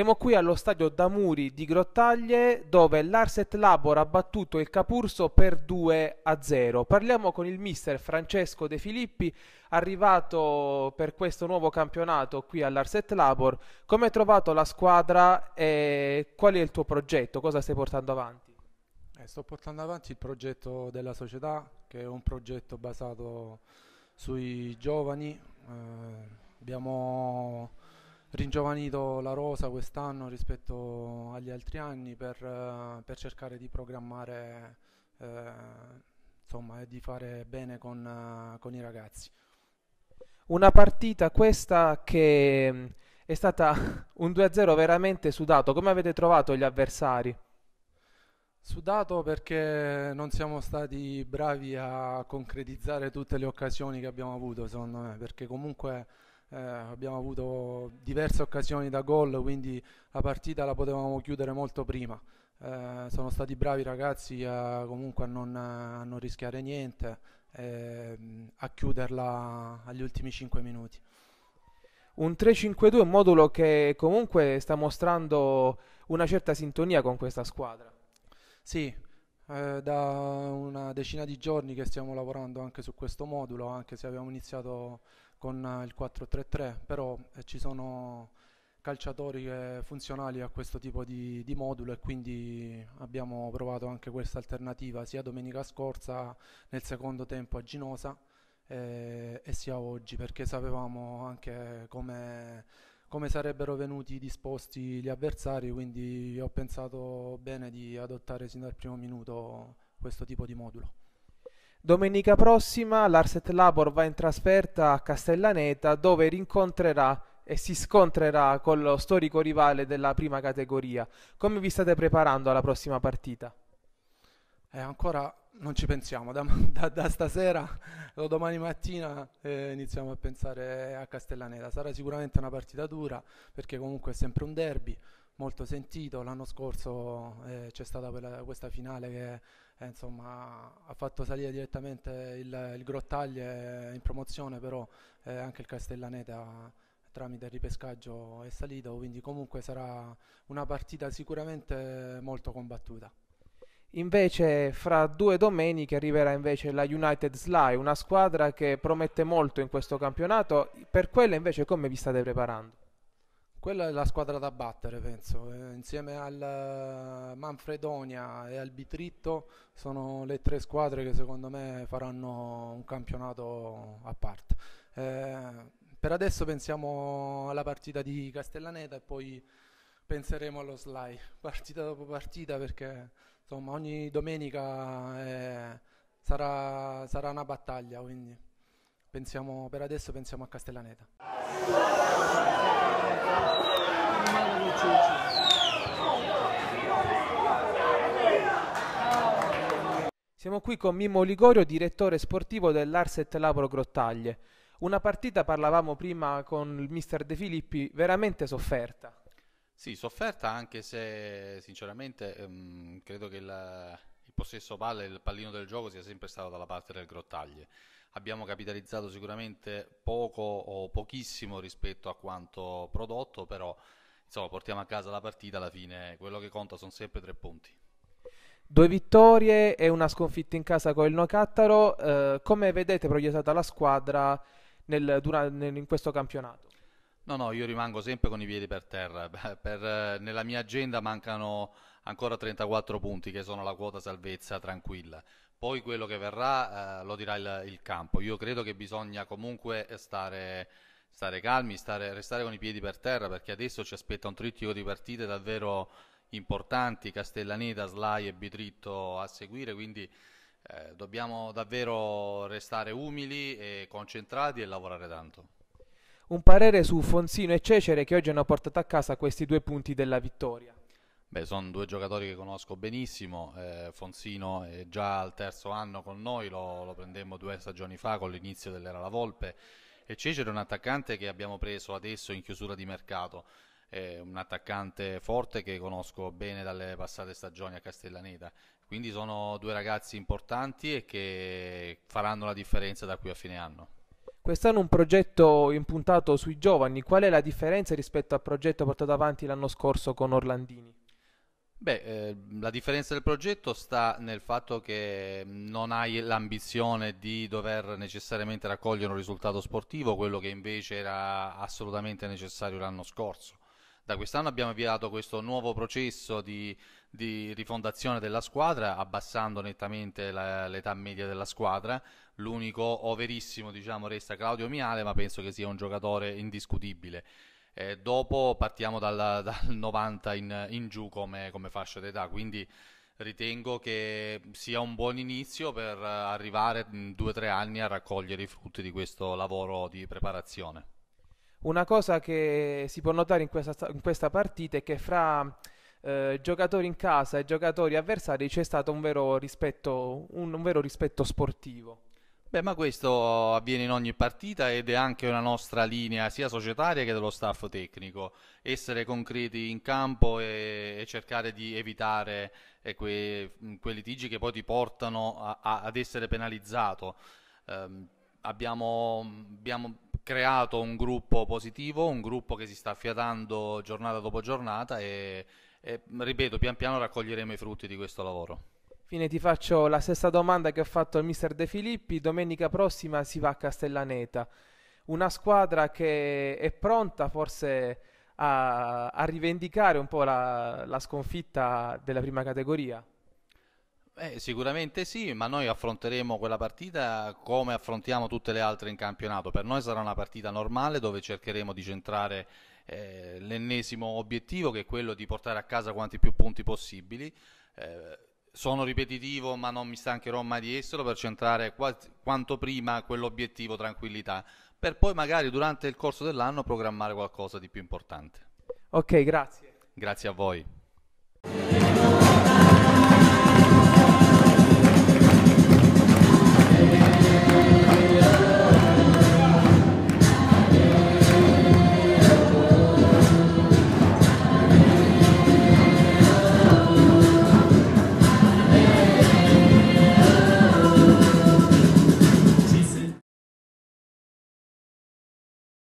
Siamo qui allo stadio Damuri di Grottaglie dove l'Arset Labor ha battuto il Capurso per 2 a 0. Parliamo con il mister Francesco De Filippi, arrivato per questo nuovo campionato qui all'Arset Labor. Come hai trovato la squadra e qual è il tuo progetto? Cosa stai portando avanti? Eh, sto portando avanti il progetto della società che è un progetto basato sui giovani. Eh, abbiamo ringiovanito la rosa quest'anno rispetto agli altri anni per, eh, per cercare di programmare eh, insomma, eh, di fare bene con, eh, con i ragazzi. Una partita questa che mm, è stata un 2-0 veramente sudato. Come avete trovato gli avversari? Sudato perché non siamo stati bravi a concretizzare tutte le occasioni che abbiamo avuto, secondo me, perché comunque eh, abbiamo avuto diverse occasioni da gol, quindi la partita la potevamo chiudere molto prima. Eh, sono stati bravi i ragazzi a, comunque a non, a non rischiare niente, eh, a chiuderla agli ultimi 5 minuti. Un 3-5-2, è un modulo che comunque sta mostrando una certa sintonia con questa squadra. Sì, eh, da una decina di giorni che stiamo lavorando anche su questo modulo, anche se abbiamo iniziato con eh, il 4-3-3, però eh, ci sono calciatori eh, funzionali a questo tipo di, di, modulo e quindi abbiamo provato anche questa alternativa sia domenica scorsa nel secondo tempo a Ginosa eh, e sia oggi perché sapevamo anche come, come, sarebbero venuti disposti gli avversari quindi ho pensato bene di adottare sin dal primo minuto questo tipo di modulo. Domenica prossima l'Arset Labor va in trasferta a Castellaneta dove rincontrerà e si scontrerà con lo storico rivale della prima categoria. Come vi state preparando alla prossima partita? Eh, ancora non ci pensiamo, da, da, da stasera o domani mattina eh, iniziamo a pensare a Castellaneta. Sarà sicuramente una partita dura perché comunque è sempre un derby, molto sentito. L'anno scorso eh, c'è stata quella, questa finale che eh, insomma, ha fatto salire direttamente il, il Grottaglie in promozione, però eh, anche il Castellaneta tramite il ripescaggio è salito, quindi comunque sarà una partita sicuramente molto combattuta. Invece fra due domeniche arriverà invece la United Sly, una squadra che promette molto in questo campionato, per quella invece come vi state preparando? Quella è la squadra da battere, penso. Eh, insieme al eh, Manfredonia e al Bitritto sono le tre squadre che secondo me faranno un campionato a parte. Eh, per adesso pensiamo alla partita di Castellaneta e poi penseremo allo Sly, partita dopo partita, perché insomma, ogni domenica eh, sarà, sarà una battaglia, quindi pensiamo, per adesso pensiamo a Castellaneta. Siamo qui con Mimmo Ligorio, direttore sportivo dell'Arset Lapro Grottaglie. Una partita, parlavamo prima con il mister De Filippi, veramente sofferta. Sì, sofferta anche se sinceramente ehm, credo che la, possesso palle il pallino del gioco sia sempre stato dalla parte del grottaglie. Abbiamo capitalizzato sicuramente poco o pochissimo rispetto a quanto prodotto, però insomma, portiamo a casa la partita alla fine. Quello che conta sono sempre tre punti. Due vittorie e una sconfitta in casa con il Nocattaro. Eh, come vedete proiettata la squadra nel, nel, in questo campionato? No, no, io rimango sempre con i piedi per terra. per, nella mia agenda mancano ancora 34 punti che sono la quota salvezza tranquilla. Poi quello che verrà eh, lo dirà il, il, campo. Io credo che bisogna comunque stare, stare calmi, stare, restare con i piedi per terra perché adesso ci aspetta un trittico di partite davvero importanti, Castellaneta, Slai e Bitritto a seguire, quindi eh, dobbiamo davvero restare umili e concentrati e lavorare tanto. Un parere su Fonsino e Cecere che oggi hanno portato a casa questi due punti della vittoria. Beh, sono due giocatori che conosco benissimo, eh, Fonsino è già al terzo anno con noi, lo, lo prendemmo due stagioni fa con l'inizio dell'era La Volpe e Cesare è un attaccante che abbiamo preso adesso in chiusura di mercato, è un attaccante forte che conosco bene dalle passate stagioni a Castellaneta, quindi sono due ragazzi importanti e che faranno la differenza da qui a fine anno. Quest'anno un progetto impuntato sui giovani, qual è la differenza rispetto al progetto portato avanti l'anno scorso con Orlandini? Beh, eh, la differenza del progetto sta nel fatto che non hai l'ambizione di dover necessariamente raccogliere un risultato sportivo, quello che invece era assolutamente necessario l'anno scorso. Da quest'anno abbiamo avviato questo nuovo processo di, di rifondazione della squadra, abbassando nettamente la, l'età media della squadra. L'unico overissimo, diciamo, resta Claudio Miale, ma penso che sia un giocatore indiscutibile eh, dopo partiamo dal, dal 90 in, in giù come, come, fascia d'età, quindi ritengo che sia un buon inizio per arrivare in mm, due o tre anni a raccogliere i frutti di questo lavoro di preparazione. Una cosa che si può notare in questa, in questa partita è che fra eh, giocatori in casa e giocatori avversari c'è stato un vero rispetto, un, un vero rispetto sportivo. Beh, ma questo avviene in ogni partita ed è anche una nostra linea sia societaria che dello staff tecnico, essere concreti in campo e, e cercare di evitare eh, quei, quei, litigi che poi ti portano a, a, ad essere penalizzato. Eh, abbiamo, abbiamo creato un gruppo positivo, un gruppo che si sta affiatando giornata dopo giornata e, e ripeto, pian piano raccoglieremo i frutti di questo lavoro. Fine, ti faccio la stessa domanda che ho fatto al mister De Filippi. Domenica prossima si va a Castellaneta. Una squadra che è pronta forse a, a rivendicare un po' la, la, sconfitta della prima categoria. Eh, sicuramente sì, ma noi affronteremo quella partita come affrontiamo tutte le altre in campionato. Per noi sarà una partita normale dove cercheremo di centrare eh, l'ennesimo obiettivo che è quello di portare a casa quanti più punti possibili. Eh, sono ripetitivo ma non mi stancherò mai di esserlo per centrare quasi, quanto prima quell'obiettivo tranquillità per poi magari durante il corso dell'anno programmare qualcosa di più importante. Ok, grazie. Grazie a voi.